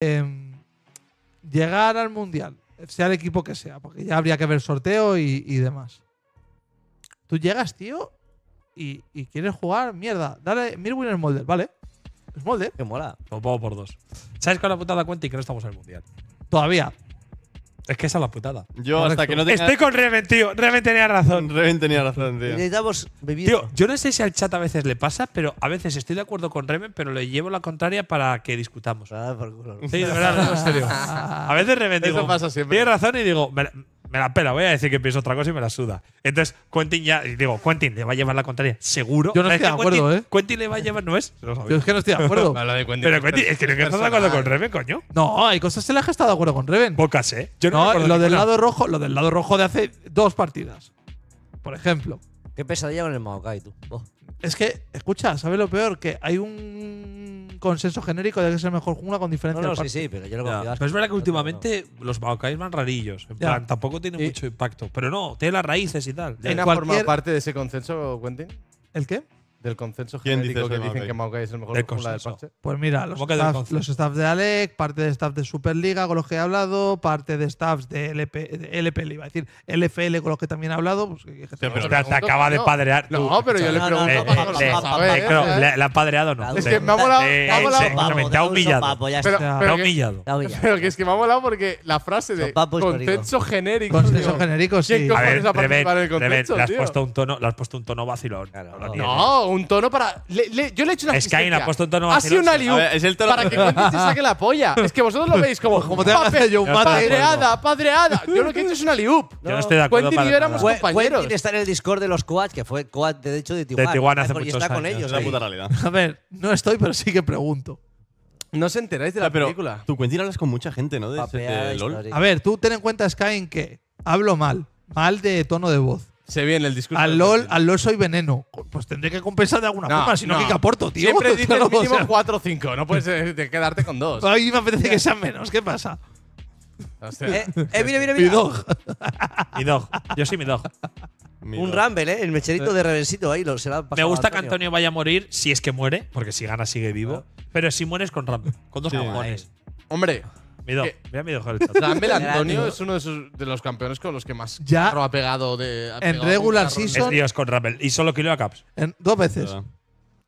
eh, llegar al Mundial, sea el equipo que sea, porque ya habría que ver sorteo y, demás. Tú llegas, tío, y, quieres jugar, mierda, dale Mirwin el Molder, ¿vale? Es molde. Que mola. Lo pongo por dos. ¿Sabes con la putada cuenta y que no estamos al Mundial? Todavía. Es que esa es la putada. Yo hasta que no tenga… Estoy con Reven, tío. Reven tenía razón. Reven tenía razón, tío. Necesitamos vivir. Tío, yo no sé si al chat a veces le pasa, pero a veces estoy de acuerdo con Reven, pero le llevo la contraria para que discutamos. Ah, por culo. Sí, de verdad, no, en serio. A veces Reven pasa siempre. Tiene razón y digo me la pela, voy a decir que pienso otra cosa y me la suda. Entonces, Quentin ya, digo, Quentin le va a llevar la contraria, seguro. Yo no estoy de acuerdo, ¿eh? Quentin le va a llevar, ¿no es? Yo es que no estoy de acuerdo. Pero Quentin, es que no estás de acuerdo con Reven, coño. No, hay cosas en las que he estado de acuerdo con Reven. Pocas, ¿eh? Yo no, no lo del lado rojo, lo del lado rojo de hace dos partidas. Por ejemplo. Qué pesadilla con el Maokai, tú. Oh. Es que, escucha, ¿sabes lo peor? Que hay un consenso genérico de que es el mejor jungla con diferencia. No, sí, pero es verdad que últimamente los Baokais van rarillos. En plan, tampoco tiene mucho impacto. Pero no, tiene las raíces y tal. ¿Tiene formado parte de ese consenso, Quentin? ¿El qué? Del consenso genérico que dicen que Maokai es el mejor jugador del parche. Pues mira, los staffs de Alec, parte de staff de Superliga con los que he hablado, parte de staffs de LP, LPL, iba a decir LFL con los que también he hablado. Pues, pero te, acaba de padrear. No, pero yo le pregunto. ¿Le han padreado o no? Es que me ha molado. Te ha humillado. Te ha humillado. Pero que es que me ha molado porque la frase de consenso genérico. Consenso genérico, sí. ¿Quién cojones ha el Le has puesto un tono vacilón. No, un tono para. yo le he hecho una Sky ha puesto un tono Ha sido una liu para que Quentin se saque la polla. Es que vosotros lo pues, veis como. Pues, como padreada, pues, padreada. Yo lo que he hecho es una liup. Yo no estoy de acuerdo. Quentin y yo éramos compañeros. Quentin está en el Discord de los Coats, que fue Coat, de hecho, de Tijuana. De Tijuana hace muchos está con ellos. Es la puta realidad. A ver, no estoy, pero sí que pregunto. No os enteráis de la película. Tú, Quentin, hablas con mucha gente, ¿no? De, este, LOL. A ver, tú ten en cuenta, Sky, que hablo mal. Mal de tono de voz. Se viene el discurso. Al LOL, soy veneno. Pues tendré que compensar de alguna forma, si no, ¿qué aporto, tío? Siempre dices mínimo 4 o 5, no puedes eh, quedarte con 2. mí me apetece que sean menos, ¿qué pasa? Eh, eh, mira, mira, mira. Mi dog. mi dog. Yo soy mi dog. un ramble, Rumble, ¿eh? El mecherito de reversito ahí lo se Me gusta que Antonio vaya a morir si es que muere, porque si gana sigue vivo. Pero si mueres con Rumble, con dos sí. cojones. Hombre, Mido, eh, el chat. Antonio es uno de, los campeones con los que más ya ha pegado. De, en regular season. Es Dios con Rumble. Y solo Kilo a Caps. En, dos veces.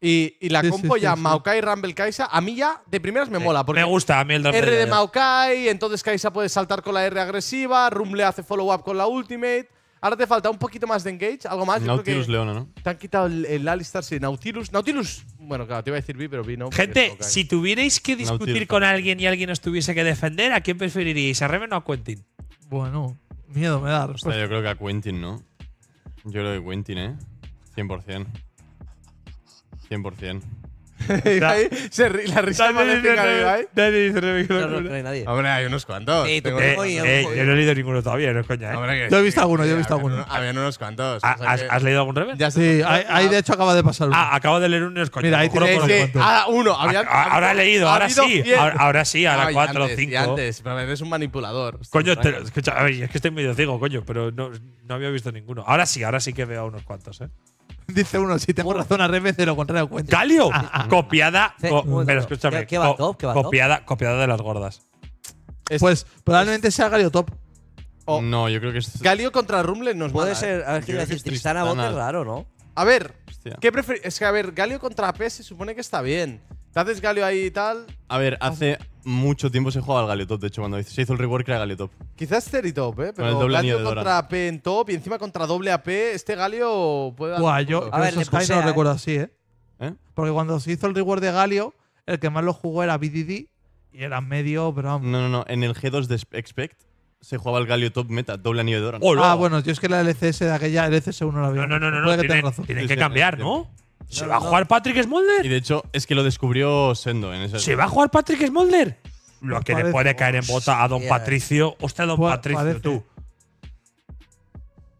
Y, y, la compo ya, Maokai, Rumble, Kaisa, a mí ya de primeras me eh, mola. Porque me gusta a mí el R de Maokai, entonces Kaisa puede saltar con la R agresiva, Rumble hace follow-up con la Ultimate. Ahora te falta un poquito más de engage, algo más. Nautilus Leona, ¿no? Te han quitado el, el Alistar, sí. Nautilus. Nautilus. Bueno, claro, te iba a decir B, pero B no. Gente, si tuvierais que discutir con alguien y alguien os tuviese que defender, ¿a quién preferiríais? ¿A Reven o a Quentin? Bueno, miedo me da. yo creo que a Quentin, ¿no? Yo creo que Quentin, ¿eh? 100%. 100%. se la risa de ¿eh? Nadie dice hay nadie. Hombre, hay unos cuantos. yo no he leído ninguno todavía, no es coña. ¿eh? Yo he visto alguno, yo he visto alguno. unos cuantos. Ah, ¿Has, leído algún revés? Ya Sí, ahí, de hecho acaba de pasar uno. Ah, acabo de leer uno, Mira, ahí tiene ah, uno. Ah, ah, ahora he leído, ahora sí. Ahora, sí, Ahora cuatro, cinco. o antes, Es un manipulador. Coño, es que estoy medio ciego, coño, pero no, había visto ninguno. Ahora sí, ahora sí que veo unos cuantos, ¿eh? Dice uno, si tengo razón a revés, lo contrario cuenta. Galio ah, copiada. pero escúchame. copiada, copiada de las gordas. Pues, pues probablemente sea Galio Top. No, yo creo que es. Galio contra Rumble nos Puede ser, a ver, raro, ¿no? A ver, ¿qué Es que, a ver, Galio contra P se supone que está bien. ¿Te haces Galio ahí y tal? A ver, hace mucho tiempo se jugaba al top de hecho, cuando se hizo el rework era top Quizás top, ¿eh? Pero el doble Galio contra AP en top y encima contra doble AP, este Galio puede dar a ver, eso Sky no lo recuerdo así, ¿eh? ¿eh? Porque cuando se hizo el rework de Galio, el que más lo jugó era BDD y era medio, pero... No, no, no, en el G2 de Expect se jugaba el Galio Top Meta, doble anillo de oro. Ah, bueno, yo es que la LCS de aquella, LCS1 la había. No, no, no, no, tienen que cambiar, ¿no? ¿Se va a jugar Patrick Smolder? Y de hecho, es que lo descubrió Sendo en esa ¿Se va a jugar Patrick Smolder? Lo que le puede caer en bota a Don Patricio. Eh. Hostia, Don Patricio, tú.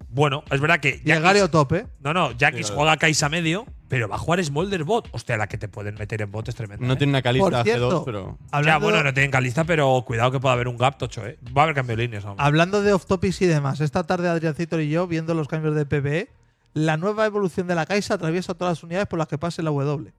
Bueno, es verdad que. Llegaré o tope. ¿eh? No, no, Jackis juega juega Kaisa medio, pero va a jugar Smolder bot. Hostia, la que te pueden meter en bot es tremenda. No eh. tiene una calista g pero. bueno, no tienen calista, pero cuidado que puede haber un gap tocho, ¿eh? Va a haber cambio de líneas. Hablando de off topics y demás, esta tarde Adriancito y yo, viendo los cambios de PBE, la nueva evolución de la Caixa atraviesa todas las unidades por las que pase la W.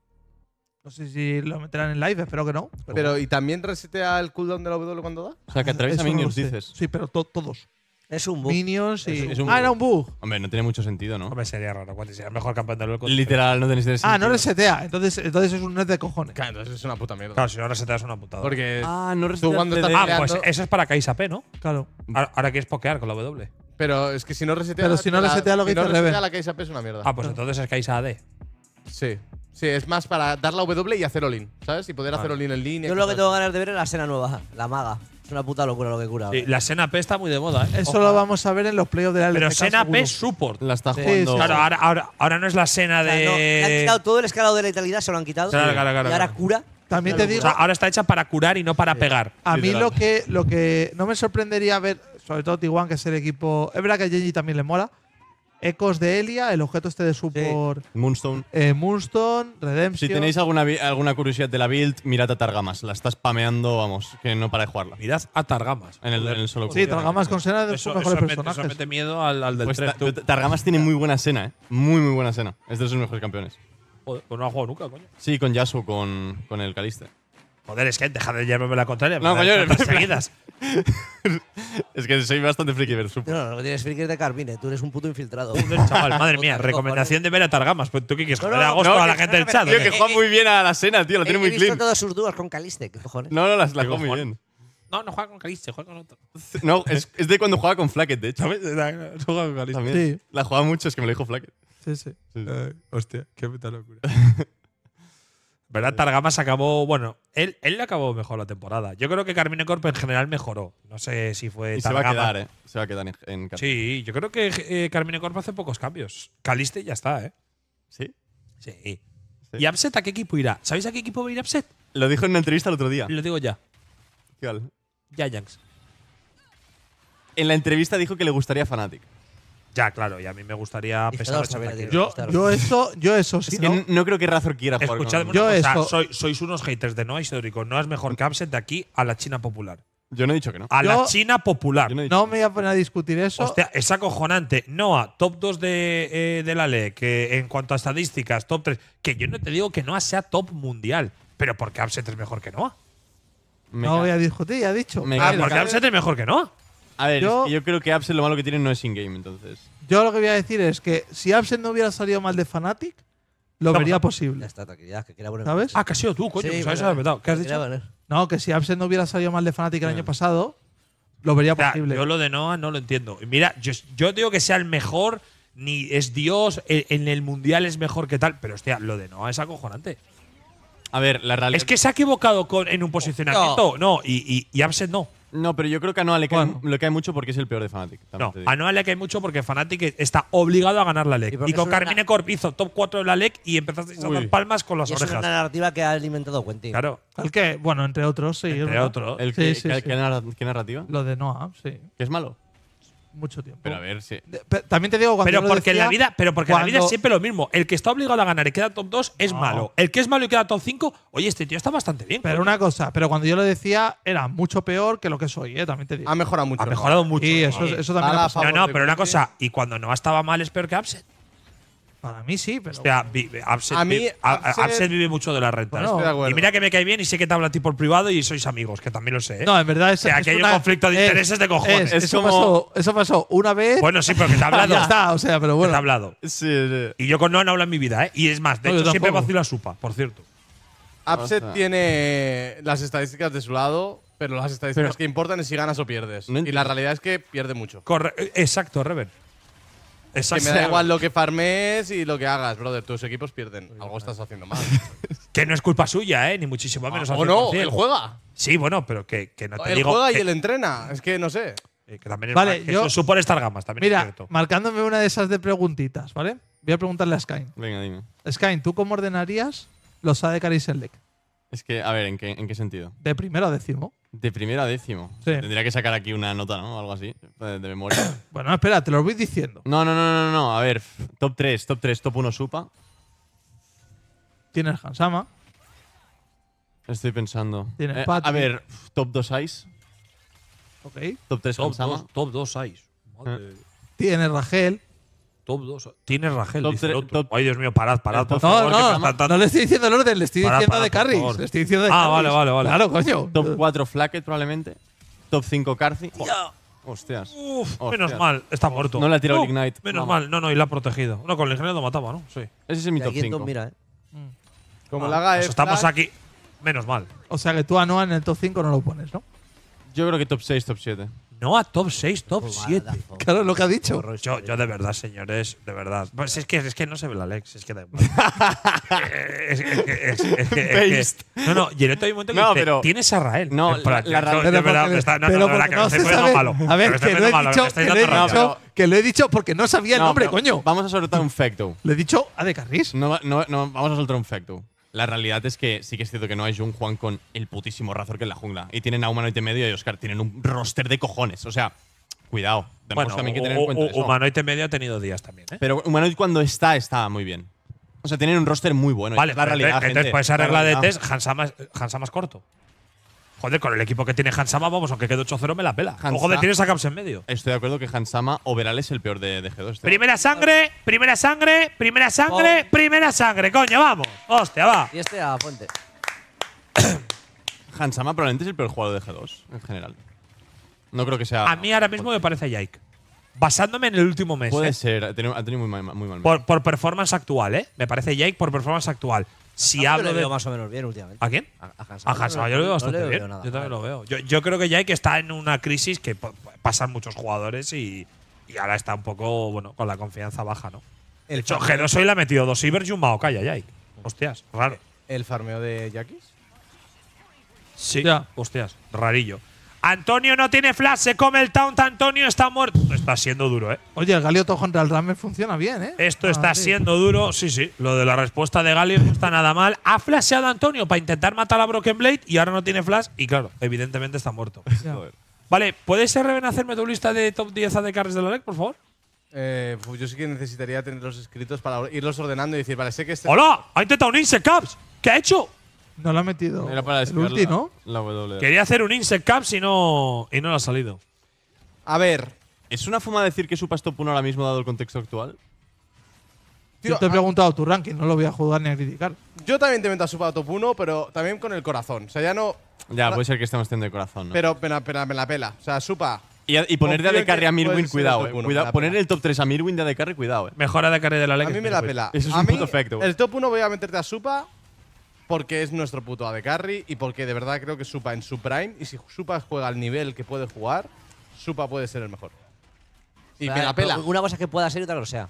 No sé si lo meterán en live, espero que no. Pero, ¿y también resetea el cooldown de la W cuando da? O sea, que atraviesa minions, dices. Sí, pero todos. Es un bug. Minions y. ah, era un bug. Hombre, no tiene mucho sentido, ¿no? Hombre, sería raro. mejor campeón del Literal, no tenéis sentido. Ah, no resetea. Entonces, entonces es un net de cojones. Claro, entonces es una puta mierda. Claro, si no reseteas una putada. Porque Ah, no resetea. Ah, pues eso es para Kaisa P, ¿no? Claro. Ahora, ahora quieres pokear con la W. Pero es que si no resetea. Pero si no resetea lo que si la Kai'Sa P es una mierda. Ah, pues entonces es Kai'Sa AD. Sí. Sí, es más para dar la W y hacer olin ¿sabes? Y poder hacer olin en línea. Yo lo que tengo ganas de ver es la escena nueva, la maga. Es una puta locura lo que cura. Sí, ¿eh? la escena P está muy de moda. ¿eh? Eso lo vamos a ver en los playoffs de la Pero escena P es support. La está jugando. claro, ahora, no es la escena de. han quitado todo el escalado de la letalidad, se lo han quitado. Claro, claro, claro, y ahora cura. También te digo. ahora está hecha para curar y no para pegar. A mí lo que no me sorprendería ver sobre todo t que es el equipo. Es verdad que a Genji también le mola. Ecos de Elia, el objeto este de support. Moonstone. Eh, Moonstone, Redemption. Si tenéis alguna, alguna curiosidad de la build, mirad a Targamas. La estás spameando, vamos, que no para de jugarla. Mirad a Targamas. En el, solo Sí, Targamas con Sena de los mejores personajes. eso miedo al, del 3, pues Targamas tiene muy buena escena. ¿eh? Muy, muy buena escena. Es de sus mejores campeones. pues no ha jugado nunca, coño. Sí, con Yasuo, con, con el Caliste. Joder, es que deja de llevarme la contraria. No, coño, seguidas. es que soy bastante friki versus. No, no, lo tienes friki de Carmine, tú eres un puto infiltrado. Chaval, madre mía, recomendación de ver a Targamas. Pues tú qué quieres joder a a la gente del chat. Tío, que juega muy bien a la cena, tío, lo tiene muy clean. He visto todas sus dudas con Caliste, ¿qué cojones? No, no, las la muy bien. No, no juega con Caliste, juega con otro. No, es, es de cuando juega con FlaKet, de hecho. No juega con Caliste. Sí. La juega mucho, es que me lo dijo FlaKet. Sí, sí. Eh, hostia, qué puta locura. ¿Verdad? Targamas acabó. Bueno, él, él acabó mejor la temporada. Yo creo que Carmine Corp en general mejoró. No sé si fue. Y se va a quedar, ¿eh? Se va a quedar en, Sí, yo creo que eh, Carmine Corp hace pocos cambios. Caliste ya está, ¿eh? Sí. Sí. ¿Y Upset a qué equipo irá? ¿Sabéis a qué equipo va a ir Upset? Lo dijo en una entrevista el otro día. Lo digo ya. ¿Qué Ya, En la entrevista dijo que le gustaría Fnatic. Ya, claro, y a mí me gustaría pesar Yo, eso, yo eso sí, ¿no? creo que Razor quiera Yo eso- sois unos haters de Noah Histórico. ¿Noah es mejor que Absent de aquí a la China popular. Yo no he dicho que no. A la China popular. no me voy a poner a discutir eso. Hostia, es acojonante. Noah, top 2 eh, de, la ley que en cuanto a estadísticas, top 3. Que yo no te digo que Noah sea top mundial, pero porque Absent es mejor que Noah. no voy a discutir, ya he dicho. Ah, porque es mejor que Noah. A ver, yo, creo que Absent lo malo que tiene no es in-game, entonces. Yo lo que voy a decir es que si Absent no hubiera salido mal de Fanatic, lo vería posible. que ¿Sabes? Ah, que has sido tú, coño. Pues, ¿Qué has dicho? No, que si Absent no hubiera salido mal de Fanatic el año pasado, lo vería posible. Yo lo de Noah no lo entiendo. Mira, yo, yo digo que sea el mejor, ni es Dios, e, en, el mundial es mejor que tal, pero hostia, lo de Noah es acojonante. A ver, la realidad. Es que se ha equivocado con, en un oh, posicionamiento, no, y, y, no. No, pero yo creo que a Noah le cae, mucho porque es el peor de Fnatic. No, a Noah le cae mucho porque Fnatic está obligado a ganar la LEC. Y con Carmine Carmine Corpizo, top 4 de la LEC, y empezaste a dar palmas con las Y es una narrativa que ha alimentado Quentin. Claro. el que, bueno, entre otros, sí. ¿El narrativa? Lo de Noah, sí. ¿Que es malo? mucho tiempo. Pero a ver sí. también te digo Pero porque, en la, vida, pero porque la vida es siempre lo mismo. El que está obligado a ganar y queda top 2 es malo. El que es malo y queda top 5, oye, este tío está bastante bien. Pero una cosa, pero cuando yo lo decía, era mucho peor que lo que soy, ¿eh? También te digo. Ha mejorado mucho. Ha mejorado mucho. Sí, eso, también. Ha no, no, pero una cosa, y cuando no estaba mal es peor que Absent. Para mí sí, pero. O sea, Absent, vive, mucho de la renta. y mira que me cae bien y sé que te habla a ti por privado y sois amigos, que también lo sé. ¿eh? No, en verdad es. hay un conflicto de intereses de cojones. eso, pasó, una vez. Bueno, sí, porque te ha ah, hablado. está, o sea, pero bueno. hablado. Y yo con no, no hablo en mi vida, ¿eh? Y es más, de hecho, siempre vacilo a Supa, por cierto. Abset tiene las estadísticas de su lado, pero las estadísticas que importan es si ganas o pierdes. y la realidad es que pierde mucho. exacto, Rever. Exacto. Que me da igual lo que farmes y lo que hagas, brother. Tus equipos pierden. Algo estás haciendo mal. que no es culpa suya, ¿eh? Ni muchísimo menos. Ah, o no, él juega. Sí, bueno, pero que, no te digo… Él juega y él entrena. Es que no sé. Eh, que también vale, yo, estar gamas. También mira, marcándome una de esas de preguntitas, ¿vale? Voy a preguntarle a Skyne. Venga, dime. Skyne, ¿tú cómo ordenarías los ADK y Select? Es que, a ver, ¿en qué, en qué sentido? De primero a décimo. De primero a décimo. Sí. Tendría que sacar aquí una nota, ¿no? Algo así, pues, de, memoria. bueno, espera, te lo voy diciendo. No, no, no, no, no. A ver, top 3, top 3, top 1 Supa. Tienes Hansama. Estoy pensando. Tienes eh, A ver, top 2 Ice. Ok. Top 3 Hansama. top 2 Ice. Eh. Madre. Tienes Top 2. Tiene Rangel, top dice Ay, Dios mío, parad, parad, por favor. No, no, no le estoy diciendo el orden, le estoy diciendo de Carries. Le estoy diciendo de Ah, vale, vale, vale. Top 4 Flacket, probablemente. Top 5 Carthy. Hostias. Uf, menos mal, está muerto. No le ha tirado el Ignite. Menos mal, no, no, y la ha protegido. No, con el ingeniero lo mataba, ¿no? Sí. Ese es mi top 5. Mira, eh. mm. Como ah, la haga pues Estamos aquí. Menos mal. O sea que tú a Noah en el top 5 no lo pones, ¿no? Yo creo que top 6, top 7 no a top 6, top 7. Claro, lo que ha dicho. Yo, yo de verdad, señores, de verdad. Pues es que, es que no se ve la Lex, es que es, no, no, Y hay este momento que tienes a Rael. No, la, verdad, no, pero no, que no malo. A ver, que lo he dicho, he dicho porque no sabía el nombre, coño. Vamos a soltar un facto. ¿Le he dicho a de Carris? No, no, no, vamos a soltar un facto. La realidad es que sí que es cierto que no hay Jung Juan con el putísimo Razor que en la jungla. Y tienen a humanoite Medio y Oscar. Tienen un roster de cojones. O sea, cuidado. Tenemos bueno, también que tener en cuenta Medio ha tenido días también. ¿eh? Pero Humanoid cuando está, está muy bien. O sea, tienen un roster muy bueno. Vale, la realidad. Entonces, esa regla de test, Hansa más corto. Joder, con el equipo que tiene Hansama, vamos, aunque quede 8-0, me la pela. Hansa, de joder, tienes a Caps en medio. Estoy de acuerdo que Hansama overall es el peor de, de G2. Este primera sangre, primera sangre, primera sangre, oh. primera sangre, coño, vamos. Hostia, va. Y este a Fuente. Hansama probablemente es el peor jugador de G2 en general. No creo que sea. A mí ahora mismo me parece Jake. Basándome en el último mes. Puede ¿eh? ser, ha tenido, muy mal, muy mal mes. Por, por, performance actual, ¿eh? Me parece Jake por performance actual si ah, hablo lo veo más o menos bien últimamente. ¿A quién? A, Hansa. yo lo veo bastante bien. yo también lo veo. Yo, creo que ya hay que está en una crisis que pasan muchos jugadores y, y, ahora está un poco, bueno, con la confianza baja, ¿no? El de hecho, le ha metido dos Ivers y un Maokai a Hostias, raro. ¿El farmeo de Jackis? Sí, ya. hostias, rarillo. Antonio no tiene flash, se come el taunt, Antonio está muerto. Está siendo duro, ¿eh? Oye, el Galio todo contra el Rammer funciona bien, ¿eh? Esto ah, está siendo duro, sí, sí. Lo de la respuesta de Galio no está nada mal. Ha flasheado Antonio para intentar matar a Broken Blade y ahora no tiene flash y claro, evidentemente está muerto. vale, ¿puedes Reven hacerme tu lista de top 10 de carries de la LEC, por favor? Eh, pues yo sí que necesitaría tener los escritos para irlos ordenando y decir, vale, sé que este… ¡Hola! ¡Ha intentado unirse ¿Qué ha hecho? No lo ha metido. Era para el ¿no? Quería hacer un insect cap si no, y no lo ha salido. A ver. ¿Es una forma de decir que supas top 1 ahora mismo dado el contexto actual? yo te he preguntado tu ranking, no lo voy a jugar ni a criticar. Yo también te meto a Supa top 1, pero también con el corazón. O sea, ya no… Ya, puede ser que estemos teniendo el corazón, Pero, pero, me la pela. O sea, Supa… Y, poner de AD a Mirwin, cuidado. Eh. poner el top 3 a Mirwin de AD cuidado. Eh. Mejor AD de la lengua. A mí me la pues. pela. Eso es un El top 1 voy a meterte a Supa porque es nuestro puto AD Carry y porque de verdad creo que Supa en su prime, y si Supa juega al nivel que puede jugar, Supa puede ser el mejor. Y me la pela. Una cosa que pueda ser y otra que sea.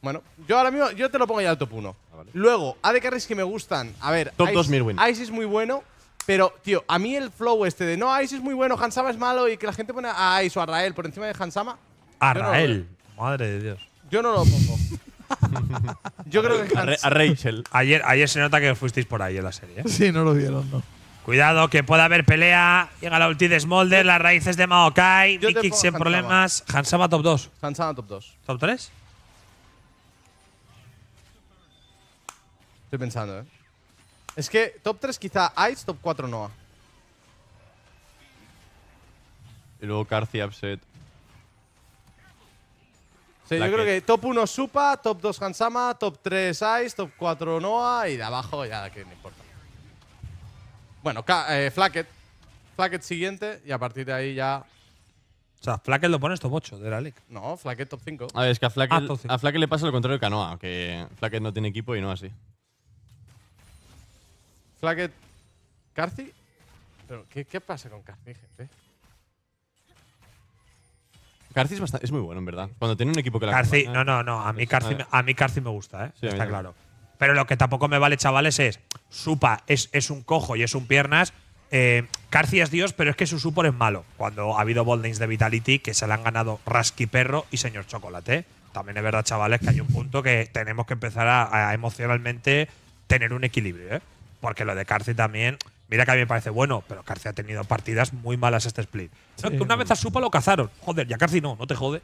Bueno, yo ahora mismo yo te lo pongo ya al top 1. Ah, Luego, AD Carries que me gustan. A ver, top Ice, Ice es muy bueno, pero, tío, a mí el flow este de no, Ice es muy bueno, Hansama es malo y que la gente pone a Ice o a Rael por encima de Hansama. A Rael, madre de Dios. Yo no lo pongo. Yo creo que. A, Rachel. Ayer, se nota que fuisteis por ahí en la serie. ¿eh? Sí, no lo dieron, no. Cuidado, que puede haber pelea. Llega la ulti de Smolder, las raíces de Maokai. problemas. Hansama top 2. Hansama top 2. ¿Top 3? Estoy pensando, ¿eh? Es que top 3 quizá Ice, top 4 Noah. Y luego Carthy upset. Sí, yo creo que top 1 Supa, top 2 Hansama, top 3 Ice, top 4 Noah y de abajo ya que no importa. Bueno, eh, Flacket. Flacket siguiente y a partir de ahí ya. O sea, Flacket lo pones top 8 de la No, Flacket top 5. A ver, Flacket, ah, le pasa lo contrario que a Noah, que Flacket no tiene equipo y no así. Flacket. ¿Carthy? ¿Pero qué, qué pasa con Carthy, gente? Carci es, muy bueno, en verdad. Cuando tiene un equipo que la Carci, no, no, no. A mí Carci, a me gusta, ¿eh? está claro. Pero lo que tampoco me vale, chavales, es Supa es, es un cojo y es un piernas. Eh, Carci es Dios, pero es que su supo es malo. Cuando ha habido boldings de Vitality que se le han ganado Rasky Perro y Señor Chocolate. También es verdad, chavales, que hay un punto que tenemos que empezar a, a emocionalmente tener un equilibrio, ¿eh? Porque lo de Carci también Mira que a mí me parece bueno, pero Carci ha tenido partidas muy malas este split. una vez a Supa lo cazaron. Joder, ya Carci no, no te jode.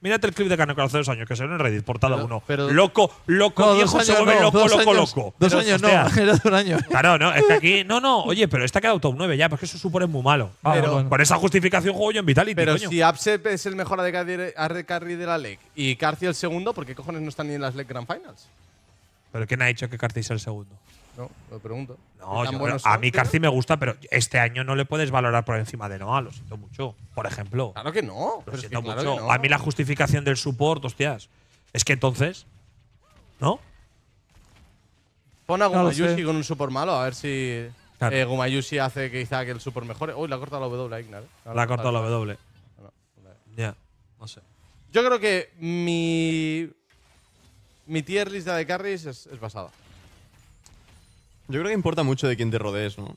mírate el clip de Cano hace dos años, que se en Reddit, portada uno. loco, loco, viejo, loco, loco, años, loco. Dos años no, era un año. Claro, no, es que aquí… No, no, oye, pero esta queda top 9 ya, porque eso supone muy malo. Ah, con pero, esa justificación juego yo en Vitality, Pero si Absep es el mejor de carry de la LEC y Carci el segundo, ¿por qué cojones no están ni en las LEC Grand Finals? ¿Pero quién ha dicho que Carci es el segundo? No, lo pregunto. No, a mí Carci me gusta, pero este año no le puedes valorar por encima de Noah, lo siento mucho. Por ejemplo. Claro que no. Lo siento mucho. A mí la justificación del support, hostias. Es que entonces. ¿No? Pon a Gumayushi con un support malo, a ver si. Eh, Gumayushi hace quizá que el support mejore. Uy, la ha cortado la W, Ignar. ¿eh? la ha cortado la W. Ya, no sé. Yo creo que mi. Mi tier lista de carries es basada. Yo creo que importa mucho de quién te rodees, ¿no?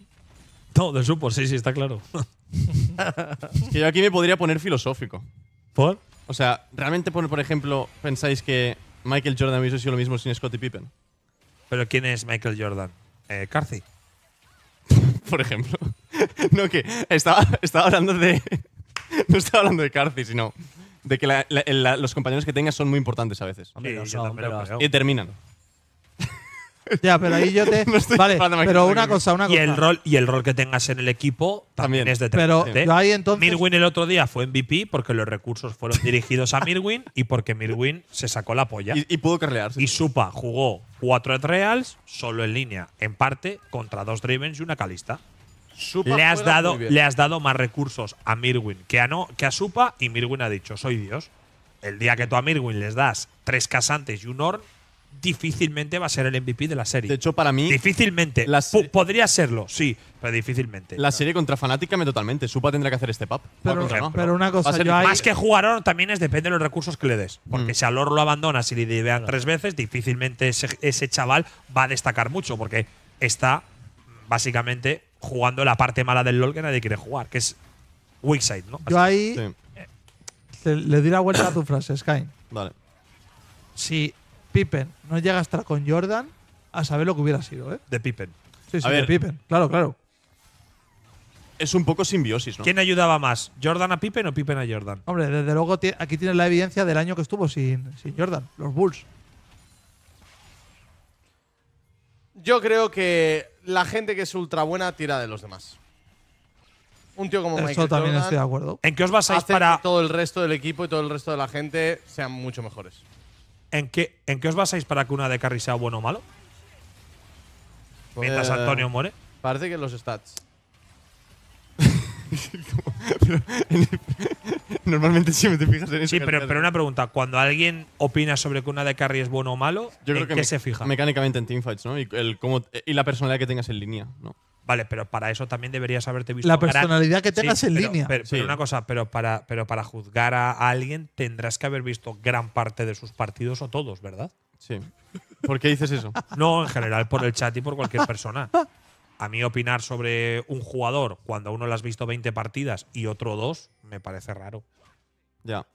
No, de supo, sí, sí, está claro. que yo aquí me podría poner filosófico. ¿Por? O sea, ¿realmente, por, por ejemplo, pensáis que Michael Jordan hubiese sido lo mismo sin Scottie Pippen? ¿Pero quién es Michael Jordan? Eh, Carthy. por ejemplo. no, que estaba, hablando de. no estaba hablando de Carthy, sino de que los compañeros que tengas son muy importantes a veces. y terminan. Ya, pero ahí yo te. vale, pero una cosa, una cosa. Y el, rol, y el rol que tengas en el equipo también, es Pero determinante. ahí entonces- Mirwin el otro día fue MVP porque los recursos fueron dirigidos a Mirwin y porque Mirwin se sacó la polla. Y, pudo carlear. Y Supa jugó cuatro reals solo en línea, en parte contra dos Drivens y una Calista. Le has, dado, le has dado más recursos a Mirwin que a, no, que a Supa y Mirwin ha dicho, soy Dios. El día que tú a Mirwin les das tres casantes y un horn difícilmente va a ser el MVP de la serie. De hecho, para mí. Difícilmente. podría serlo, sí, pero difícilmente. La serie contra Fanática me totalmente. Supa tendrá que hacer este pap. Pero, una cosa. más que jugar también es depende de los recursos que le des. Porque mm. si a lo abandonas y le vean tres veces, difícilmente ese, chaval va a destacar mucho. Porque está básicamente jugando la parte mala del LOL que nadie quiere jugar, que es weak ¿no? Yo ahí. le di la vuelta a tu frase, Sky. Vale. Sí. Pippen no llega a estar con Jordan, a saber lo que hubiera sido, ¿eh? De Pippen. Sí, sí, de Pippen. Claro, claro. Es un poco simbiosis, ¿no? ¿Quién ayudaba más? ¿Jordan a Pippen o Pippen a Jordan? Hombre, desde luego aquí tienes la evidencia del año que estuvo sin, Jordan, los Bulls. Yo creo que la gente que es ultra buena tira de los demás. Un tío como Eso Michael también estoy de acuerdo. ¿En qué os basáis para que todo el resto del equipo y todo el resto de la gente sean mucho mejores. ¿en qué, ¿en qué os basáis para que una de carry sea bueno o malo? Mientras pues, Antonio muere. Parece que los stats. normalmente siempre te fijas en eso. Sí, pero, una pregunta. Cuando alguien opina sobre que una de carry es bueno o malo, qué se fija? Mecánicamente en teamfights, ¿no? Y, y la personalidad que tengas en línea, ¿no? Vale, pero para eso también deberías haberte visto. La personalidad que tengas en línea. Pero, una cosa, pero para, pero para juzgar a alguien tendrás que haber visto gran parte de sus partidos o todos, ¿verdad? Sí. ¿Por qué dices eso? no, en general por el chat y por cualquier persona. A mí opinar sobre un jugador cuando uno lo has visto 20 partidas y otro dos me parece raro. Ya.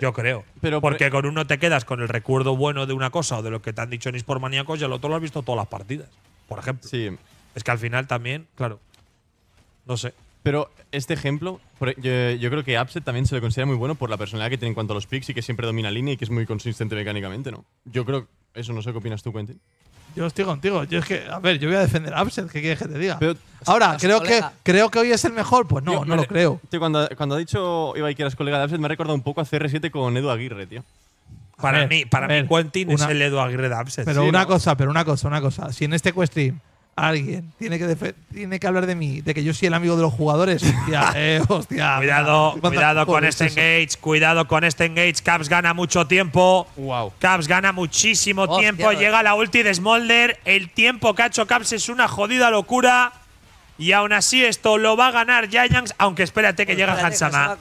yo creo. Pero, Porque con uno te quedas con el recuerdo bueno de una cosa o de lo que te han dicho en por Maníacos y el otro lo has visto todas las partidas, por ejemplo. Sí. Es que al final también, claro, no sé. Pero este ejemplo, e- yo, creo que Upset también se le considera muy bueno por la personalidad que tiene en cuanto a los picks y que siempre domina línea y que es muy consistente mecánicamente, ¿no? Yo creo, eso no sé qué opinas tú, Quentin. Yo estoy contigo. Yo es que, a ver, yo voy a defender a Upset, ¿qué quieres que te diga? Ahora, creo que, creo que hoy es el mejor. Pues no, no lo creo. cuando, cuando ha dicho Ibai que eras colega de Upset, me ha recordado un poco a CR7 con Edu Aguirre, tío. Para mí, para mí, Quentin es el Edu Aguirre de Upset. Pero una cosa, pero una cosa, una cosa. Si en este questing alguien tiene que, tiene que hablar de mí, de que yo soy el amigo de los jugadores. Hostia, eh, hostia. cuidado, cuidado con este engage, cuidado con este engage. Caps gana mucho tiempo. Wow. Caps gana muchísimo tiempo. Llega la ulti de Smolder. El tiempo que ha hecho Caps es una jodida locura. Y aún así esto lo va a ganar Giants, aunque espérate que pues llega Hansama.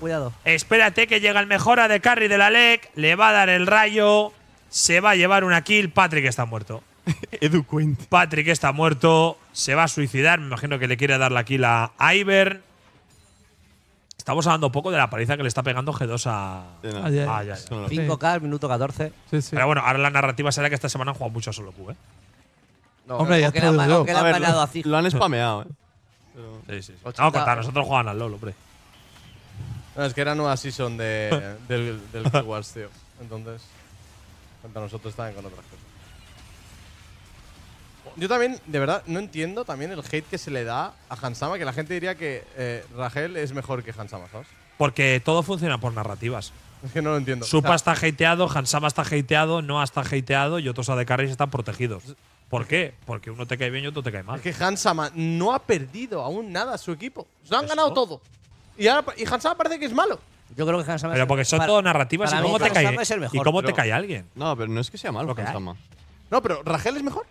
Espérate que llega el mejora de carry de la LEC, le va a dar el rayo, se va a llevar una kill, Patrick está muerto. Edu Quint. Patrick está muerto, se va a suicidar. Me imagino que le quiere dar la kill a Ivern. Estamos hablando poco de la paliza que le está pegando G2 a. 5K ah, ah, minuto 14. Pero bueno, ahora la narrativa será que esta semana han jugado mucho a solo Q, ¿eh? Hombre, ya que han, Lo han spameado, ¿eh? sí, sí. No, nosotros jugaban al LOL, hombre. es que era nueva season de, del, del tío. Entonces, contra nosotros estaban con otras cosas yo también, de verdad, no entiendo también el hate que se le da a Hansama, que la gente diría que eh, Rahel es mejor que Hansama, ¿sabes? Porque todo funciona por narrativas. Es que no lo entiendo. Supa está hateado, Hansama está hateado, Noah está hateado y otros ADCs están protegidos. ¿Por qué? Porque uno te cae bien y otro te cae mal. Es que Hansama no ha perdido aún nada a su equipo. lo han ganado todo. Y, ahora, Hansama parece que es malo. Yo creo que Hansama Pero porque son todo narrativas y cómo, te cae, y cómo, alguien. No, pero no es que sea malo Hansama. No, pero ¿Rachel es mejor?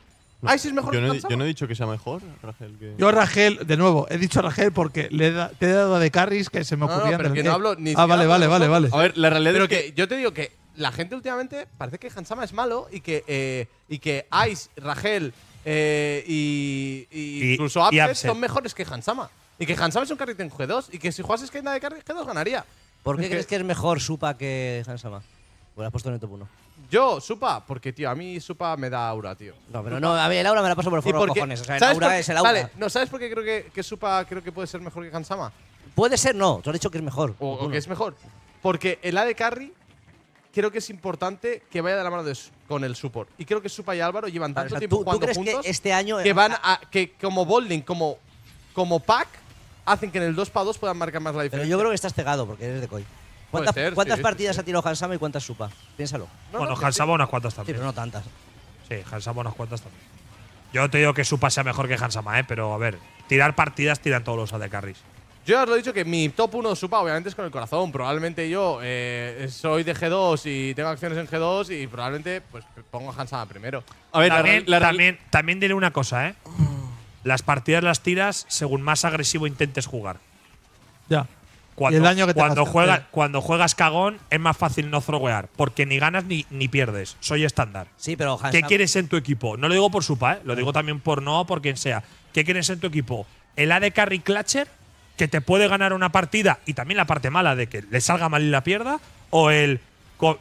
Ice es mejor yo no, he, yo no he dicho que sea mejor, Rachel. Que... Yo, Rachel, de nuevo, he dicho Rachel porque le te he dado de carries que se me ocurrían. No, hablo ni Ah, vale, vale, vale, vale. A ver, la realidad es que, que yo te digo que la gente últimamente parece que Hansama es malo y que, eh, y que Ice, Rachel eh, y, incluso Abset, son mejores que Hansama. Y que Hansama es un carrito en G2 y que si jugases que nada de carries G2 ganaría. ¿Por qué crees que es mejor Supa que Hansama? Bueno, pues has puesto en el top 1. Yo, Supa, porque, tío, a mí Supa me da aura, tío. No, pero no, a mí el aura me la paso por el forro cojones. Vale, no, ¿sabes por qué creo que, que Supa creo que puede ser mejor que Kansama? Puede ser, no. Tú has dicho que es mejor. O, que es mejor. Porque el AD Carry creo que es importante que vaya de la mano con el support. Y creo que Supa y Álvaro llevan tanto tiempo ¿tú, jugando crees que este año que van a, que como bowling, como, como pack, hacen que en el 2 para 2 puedan marcar más la diferencia. Pero yo creo que estás cegado porque eres de coy. ¿Cuántas, partidas ha tirado Hansama y cuántas Supa? Piénsalo. bueno, Hansama unas cuantas también. pero no tantas. Sí, Hansama unas cuantas también. Yo te digo que Supa sea mejor que Hansama, ¿eh? pero a ver, tirar partidas tiran todos los AD Yo ya os lo he dicho que mi top 1 supa obviamente es con el corazón. Probablemente yo eh, soy de G2 y tengo acciones en G2 y probablemente pues pongo a Hansama primero. A ver, también, también, también diré una cosa, ¿eh? Mm. Las partidas las tiras según más agresivo intentes jugar. Ya. Cuando, juegas, cuando juegas cagón es más fácil no throwear, porque ni ganas ni, ni pierdes. Soy estándar. Sí, pero ¿Qué quieres en tu equipo? No lo digo por supa, ¿eh? lo digo también por no, por quien sea. ¿Qué quieres en tu equipo? ¿El de Carry Clutcher, que te puede ganar una partida y también la parte mala de que le salga mal y la pierda? ¿O el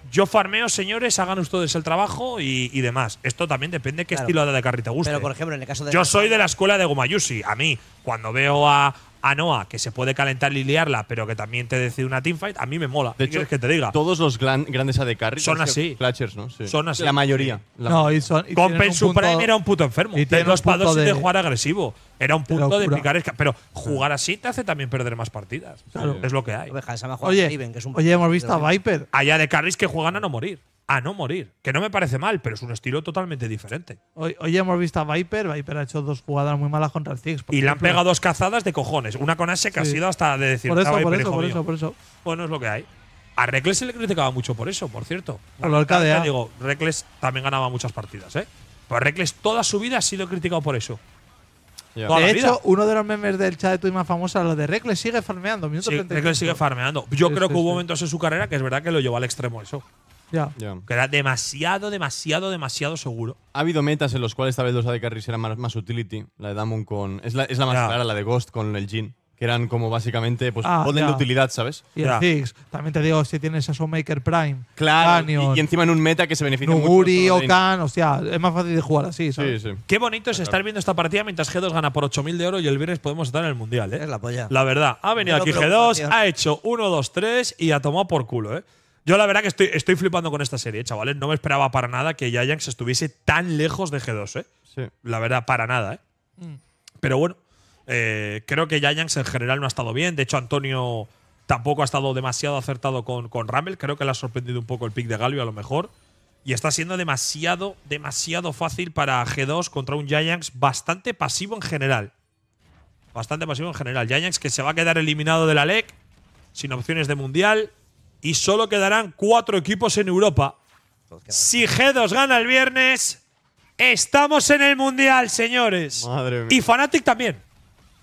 yo farmeo, señores, hagan ustedes el trabajo y, demás. Esto también depende de qué estilo de carry te guste. Pero, por ejemplo, en el caso de. Yo soy de la escuela de Gumayusi. A mí, cuando veo a, a Anoa, que se puede calentar y liarla, pero que también te decide una teamfight, a mí me mola. De hecho, quieres que te diga? Todos los grandes AD Carry son así. ¿no? Son así. La mayoría. no, y son, Supreme era un puto enfermo. Y los de, jugar agresivo. Era un punto de picar. Pero jugar así te hace también perder más partidas. Claro. Es lo que hay. oye, hemos visto a Viper. Allá de carries que juegan a no morir a no morir. Que no me parece mal, pero es un estilo totalmente diferente. Hoy, hoy hemos visto a Viper. Viper ha hecho dos jugadas muy malas contra el Six. Y le han pegado dos cazadas de cojones. Una con Ashe que ha sido hasta de decir. por, eso, Bueno, es lo que hay. A Reckless se le criticaba mucho por eso, por cierto. a lo digo, Reckless también ganaba muchas partidas, ¿eh? Pero Reckless toda su vida ha sido criticado por eso. De hecho, uno de los memes del chat de Twitch más famoso, lo de Reckless sigue farmeando. sigue farmeando. Yo creo que hubo momentos en su carrera que es verdad que lo llevó al extremo eso. Que era demasiado, demasiado, demasiado seguro. Ha habido metas en las cuales esta vez los AD Carries eran más, utility. La de Damon con. Es la, más rara, clara, la de Ghost con el Jin. Que eran como básicamente, pues, ah, ponen de utilidad, ¿sabes? Y el Ziggs. También te digo, si tienes a maker Prime. Claro. y, encima en un meta que se beneficia mucho. Okan, o sea, es más fácil de jugar así, ¿sabes? Qué bonito es estar viendo esta partida mientras G2 gana por 8.000 de oro y el viernes podemos estar en el mundial, ¿eh? la polla. La verdad. Ha venido aquí G2, ha hecho 1, 2, 3 y ha tomado por culo, ¿eh? Yo la verdad que estoy, estoy flipando con esta serie, chavales. No me esperaba para nada que Giants estuviese tan lejos de G2, ¿eh? Sí. La verdad, para nada, ¿eh? Mm. Pero bueno, eh, creo que Giants en general no ha estado bien. De hecho, Antonio tampoco ha estado demasiado acertado con, con Rumble. Creo que le ha sorprendido un poco el pick de Galio, a lo mejor. Y está siendo demasiado, demasiado fácil para G2 contra un Giants bastante pasivo en general. Bastante pasivo en general. Giants que se va a quedar eliminado de la LEC, sin opciones de mundial y solo quedarán cuatro equipos en Europa. Si G2 gana el viernes, estamos en el Mundial, señores. Y Fnatic también.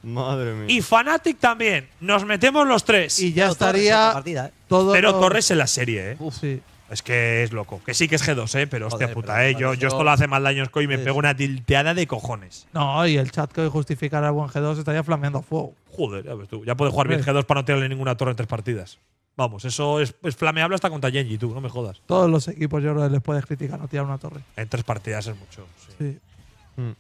Madre mía. Y Fnatic también. Nos metemos los tres. Y ya estaría ¿eh? todo Pero Torres en la serie, ¿eh? sí. Es que es loco. Que sí que es G2, ¿eh? pero hostia puta, ¿eh? Yo, yo, esto lo hace mal daño y me pego una tilteada de cojones. No, y el chat que hoy justificara buen G2 estaría flameando fuego. Joder, ya ves tú. Ya puede jugar bien G2 para no tirarle ninguna torre en tres partidas. Vamos, eso es, flameable hasta contra Genji, tú, no me jodas. Todos los equipos yo les puedes criticar no tirar una torre. En tres partidas es mucho, sí. Hmm.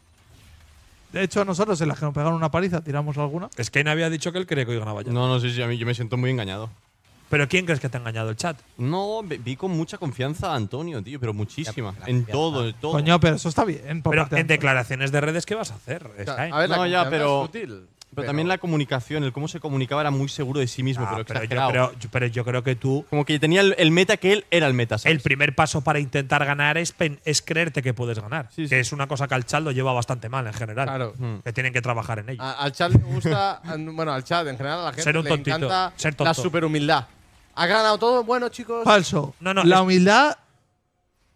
De hecho, a nosotros en las que nos pegaron una paliza tiramos alguna. Es que no había dicho que él cree que hoy ganaba ya. No, no sí, a mí yo me siento muy engañado. ¿Pero quién crees que te ha engañado el chat? No, vi con mucha confianza a Antonio, tío, pero muchísima. en todo, en todo. Coño, pero eso está bien. Pero en declaraciones de redes, ¿qué vas a hacer? a ver, no, ya, pero. pero, también la comunicación, el cómo se comunicaba era muy seguro de sí mismo, ah, pero, yo, creo, que tú. Como que tenía el, meta que él era el meta. El primer paso para intentar ganar es, es creerte que puedes ganar. Que es una cosa que al chat lo lleva bastante mal en general. Hmm. Que tienen que trabajar en ello. al chat le gusta. bueno, al chat en general a la gente ser un le tontito, encanta la superhumildad. Ha ganado todo, bueno, chicos. Falso. No, no, la humildad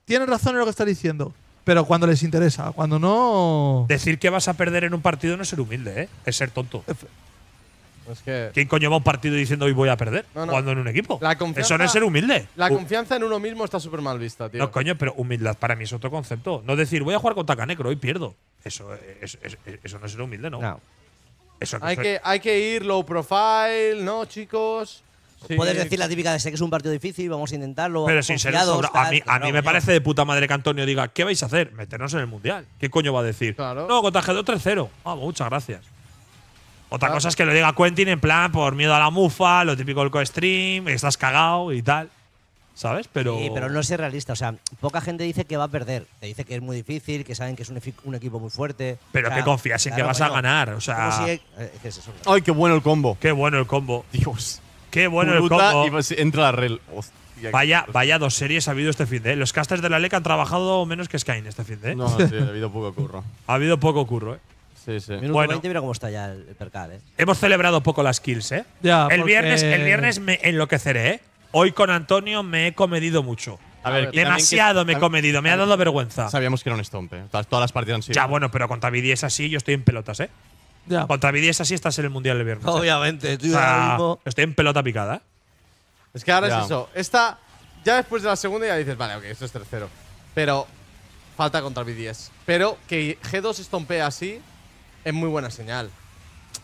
tiene razón en lo que está diciendo, pero cuando les interesa, cuando no. Decir que vas a perder en un partido no es ser humilde, ¿eh? es ser tonto. Es que ¿Quién coño va a un partido diciendo hoy voy a perder? No, Cuando en un equipo. Eso no es ser humilde. la confianza en uno mismo está súper mal vista, tío. No, coño, pero humildad para mí es otro concepto. No decir voy a jugar con Tacanecro y pierdo. Eso, eso no es ser humilde, ¿no? Eso Hay que, hay que ir low profile, ¿no, chicos? Puedes decir la típica de sé que es un partido difícil, vamos a intentarlo. Pero sin ser A mí, a mí me parece de puta madre que Antonio diga, ¿qué vais a hacer? Meternos en el mundial. ¿Qué coño va a decir? No, No, 2 3-0. Ah, muchas gracias. Otra cosa es que lo diga Quentin en plan por miedo a la mufa, lo típico del co-stream, estás cagado y tal. ¿Sabes? Pero. Sí, pero no es realista. O sea, poca gente dice que va a perder. Te dice que es muy difícil, que saben que es un, equipo muy fuerte. Pero que confías en que vas a ganar. O sea. Eh, ¡Ay, qué bueno el combo! ¡Qué bueno el combo! Dios. Qué bueno el combo. Pues entra la vaya, vaya dos series ha habido este fin ¿eh? Los casters de la LEC han trabajado menos que Skyne este fin ¿eh? No, sí, ha habido poco curro. ha habido poco curro, ¿eh? Sí, sí. bueno, mira cómo está ya el, percal, ¿eh? Hemos celebrado poco las kills, ¿eh? Ya, el, viernes, el viernes me enloqueceré, ¿eh? Hoy con Antonio me he comedido mucho. demasiado me he comedido, me ha dado vergüenza. Sabíamos que era un estompe. ¿eh? todas, las partidas han sido. Ya, bueno, pero con Tavidi es así, yo estoy en pelotas, ¿eh? Ya. Contra 10 así estás en el Mundial de viernes. ¿eh? Obviamente, tío. Estoy en pelota picada. Es que ahora es eso. Esta, ya después de la segunda ya dices, vale, ok, esto es tercero. Pero falta contra B10. Pero que G2 estompee así es muy buena señal.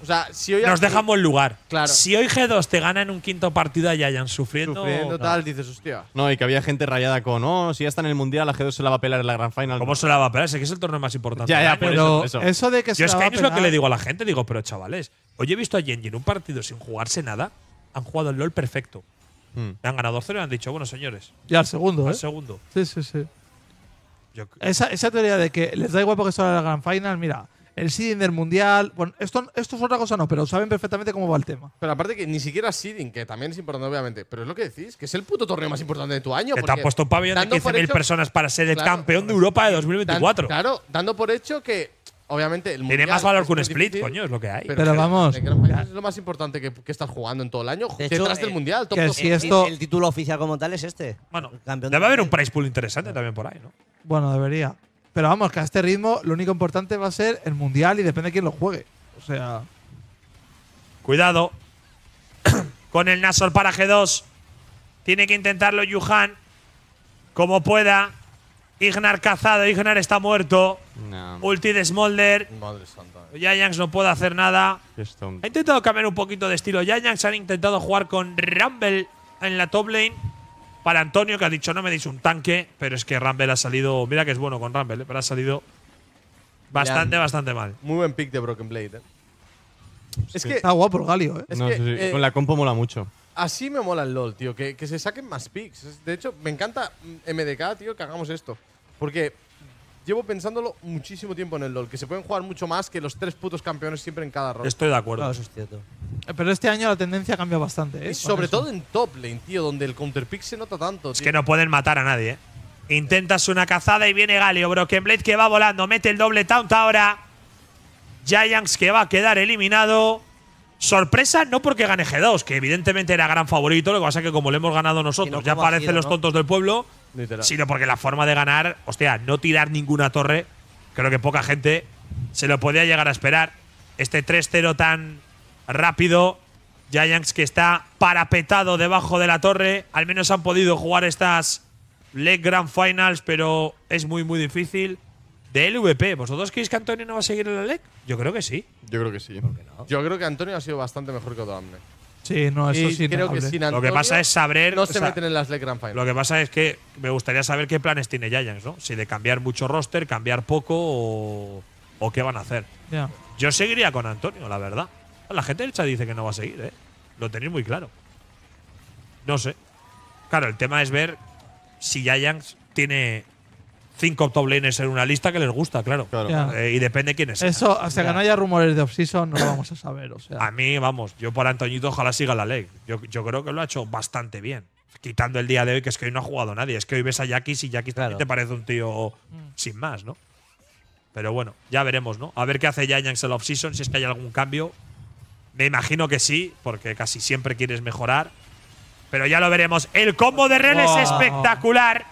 O sea, si hoy Nos dejamos en lugar. Claro. Si hoy G2 te gana en un quinto partido y hayan sufriendo. Sufriendo no. dices, hostia. y que había gente rayada con, oh, si ya está en el mundial, a G2 se la va a pelar en la Grand Final. ¿Cómo se la va a pelar? Es que es el torneo más importante. Ya, pero eso, de que se Yo es que es lo que le digo a la gente, digo, pero chavales, hoy he visto a Genji en un partido sin jugarse nada, han jugado el LOL perfecto. Hmm. han ganado 0 y han dicho, bueno, señores. Y al segundo, Al ¿eh? segundo. Sí, sí, sí. esa, teoría de que les da igual porque son la Grand Final, mira el seeding del mundial. Bueno, esto, esto es otra cosa, no, pero saben perfectamente cómo va el tema. Pero aparte que ni siquiera seeding, que también es importante, obviamente, pero es lo que decís, que es el puto torneo más importante de tu año. Que te ha puesto un pabellón de 15.000 personas para ser el campeón de Europa de 2024. claro, dando por hecho que obviamente el Tiene más valor que un split, coño, es lo que hay. Pero, vamos. Es lo más importante que, estás jugando en todo el año. De hecho, eh, mundial. que si Esto el, título oficial como tal es este. Bueno, debe haber un prize pool interesante también por ahí, ¿no? Bueno, debería. Pero vamos, que a este ritmo lo único importante va a ser el mundial y depende de quién lo juegue. O sea. Cuidado. Con el Nasor para G2. Tiene que intentarlo Yuhan. Como pueda. Ignar cazado. Ignar está muerto. Ulti de Madre santa. no puede hacer nada. Ha intentado cambiar un poquito de estilo. Giants han intentado jugar con Rumble en la top lane para Antonio, que ha dicho, no me deis un tanque, pero es que Rumble ha salido. Mira que es bueno con Rumble, ¿eh? pero ha salido bastante, bastante mal. Muy buen pick de Broken Blade. ¿eh? Es, que, está guapo Galio, ¿eh? ¿eh? Con la compo mola mucho. Así me mola el LOL, tío, que, que se saquen más picks. De hecho, me encanta MDK, mm, tío, que hagamos esto. Porque llevo pensándolo muchísimo tiempo en el LOL, que se pueden jugar mucho más que los tres putos campeones siempre en cada ronda. Estoy de acuerdo. Pero este año la tendencia cambia bastante. ¿eh? sobre todo en top lane, tío, donde el counterpick se nota tanto. Es que no pueden matar a nadie. ¿eh? Intentas una cazada y viene Galio. Blade, que va volando, mete el doble taunt ahora. Giants que va a quedar eliminado. Sorpresa no porque gane G2, que evidentemente era gran favorito, lo que pasa es que como le hemos ganado nosotros, ya parecen los tontos del pueblo, sino porque la forma de ganar, hostia, no tirar ninguna torre, creo que poca gente se lo podía llegar a esperar. Este 3-0 tan rápido. Giants que está parapetado debajo de la torre. Al menos han podido jugar estas Leg Grand Finals, pero es muy, muy difícil. De LVP, ¿vosotros creéis que Antonio no va a seguir en la LEC? Yo creo que sí. Yo creo que sí. Yo creo que Antonio ha sido bastante mejor que Odoamne. Sí, no, eso sí. lo que pasa es saber. No se meten en las LEC Grand Finals. Lo que pasa es que me gustaría saber qué planes tiene Giants, ¿no? Si de cambiar mucho roster, cambiar poco o, qué van a hacer. Yo seguiría con Antonio, la verdad. La gente del chat dice que no va a seguir, ¿eh? Lo tenéis muy claro. No sé. Claro, el tema es ver si Giants tiene cinco top en una lista que les gusta, claro. Eh, y depende quién es. Eso, hasta que no haya rumores de offseason, no lo vamos a saber. O sea. A mí, vamos, yo por Antoñito ojalá siga la ley. Yo, creo que lo ha hecho bastante bien. Quitando el día de hoy, que es que hoy no ha jugado nadie. Es que hoy ves a Jackis y Jackis te parece un tío mm. sin más, ¿no? Pero bueno, ya veremos, ¿no? A ver qué hace Giants en el offseason, si es que hay algún cambio me imagino que sí, porque casi siempre quieres mejorar. Pero ya lo veremos. El combo de Ren es espectacular.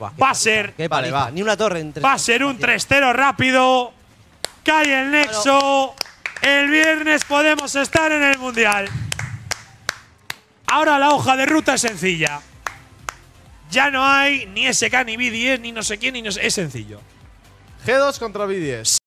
va a ser. Qué vale, va. Ni una torre entre Va a ser un 3-0 rápido. Cae el nexo. El viernes podemos estar en el mundial. Ahora la hoja de ruta es sencilla. Ya no hay ni SK, ni V10, ni no sé quién, ni no Es sencillo. G2 contra V10.